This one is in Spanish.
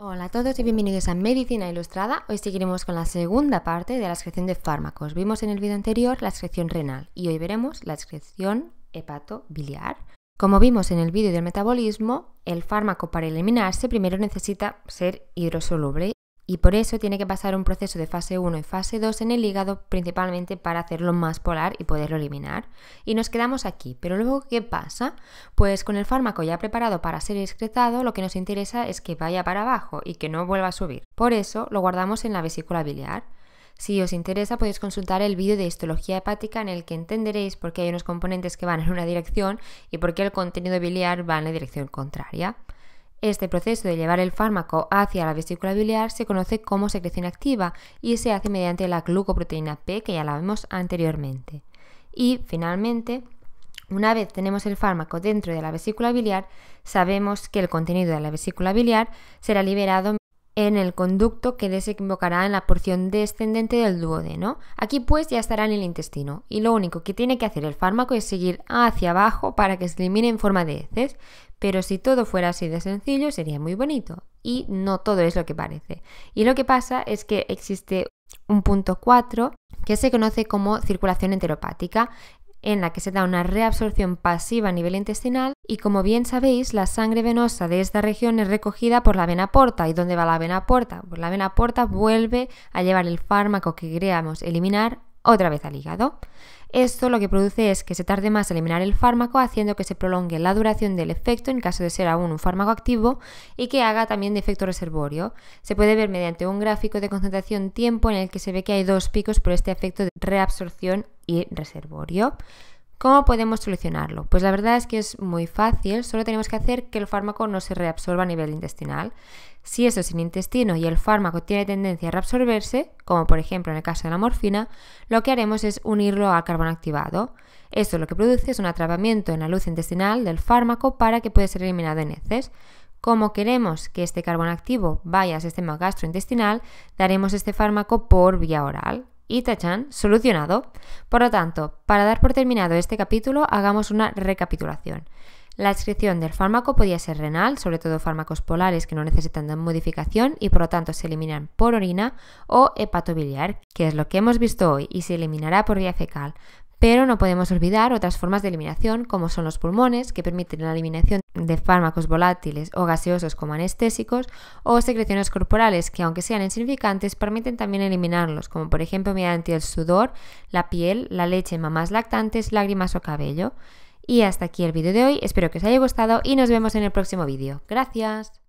Hola a todos y bienvenidos a Medicina Ilustrada. Hoy seguiremos con la segunda parte de la excreción de fármacos. Vimos en el vídeo anterior la excreción renal y hoy veremos la excreción biliar. Como vimos en el vídeo del metabolismo, el fármaco para eliminarse primero necesita ser hidrosoluble y por eso tiene que pasar un proceso de fase 1 y fase 2 en el hígado principalmente para hacerlo más polar y poderlo eliminar. Y nos quedamos aquí. Pero luego, ¿qué pasa? Pues con el fármaco ya preparado para ser excretado, lo que nos interesa es que vaya para abajo y que no vuelva a subir. Por eso lo guardamos en la vesícula biliar. Si os interesa podéis consultar el vídeo de histología hepática en el que entenderéis por qué hay unos componentes que van en una dirección y por qué el contenido biliar va en la dirección contraria. Este proceso de llevar el fármaco hacia la vesícula biliar se conoce como secreción activa y se hace mediante la glucoproteína P, que ya la vimos anteriormente. Y finalmente, una vez tenemos el fármaco dentro de la vesícula biliar, sabemos que el contenido de la vesícula biliar será liberado en el conducto que desembocará en la porción descendente del duodeno. Aquí pues ya estará en el intestino y lo único que tiene que hacer el fármaco es seguir hacia abajo para que se elimine en forma de heces. Pero si todo fuera así de sencillo sería muy bonito y no todo es lo que parece. Y lo que pasa es que existe un punto 4 que se conoce como circulación enteropática en la que se da una reabsorción pasiva a nivel intestinal y como bien sabéis, la sangre venosa de esta región es recogida por la vena porta. ¿Y dónde va la vena porta? Pues la vena porta vuelve a llevar el fármaco que queríamos eliminar otra vez al hígado. Esto lo que produce es que se tarde más en eliminar el fármaco, haciendo que se prolongue la duración del efecto en caso de ser aún un fármaco activo y que haga también de efecto reservorio. Se puede ver mediante un gráfico de concentración tiempo en el que se ve que hay dos picos por este efecto de reabsorción y reservorio. ¿Cómo podemos solucionarlo? Pues la verdad es que es muy fácil, solo tenemos que hacer que el fármaco no se reabsorba a nivel intestinal. Si eso es en intestino y el fármaco tiene tendencia a reabsorberse, como por ejemplo en el caso de la morfina, lo que haremos es unirlo al carbono activado. Esto lo que produce es un atrapamiento en la luz intestinal del fármaco para que pueda ser eliminado en heces. Como queremos que este carbono activo vaya al sistema gastrointestinal, daremos este fármaco por vía oral tachan? solucionado. Por lo tanto, para dar por terminado este capítulo, hagamos una recapitulación. La excreción del fármaco podía ser renal, sobre todo fármacos polares que no necesitan modificación y por lo tanto se eliminan por orina, o hepatobiliar, que es lo que hemos visto hoy y se eliminará por vía fecal, pero no podemos olvidar otras formas de eliminación, como son los pulmones, que permiten la eliminación de fármacos volátiles o gaseosos como anestésicos, o secreciones corporales, que aunque sean insignificantes, permiten también eliminarlos, como por ejemplo mediante el sudor, la piel, la leche en mamás lactantes, lágrimas o cabello. Y hasta aquí el vídeo de hoy, espero que os haya gustado y nos vemos en el próximo vídeo. Gracias.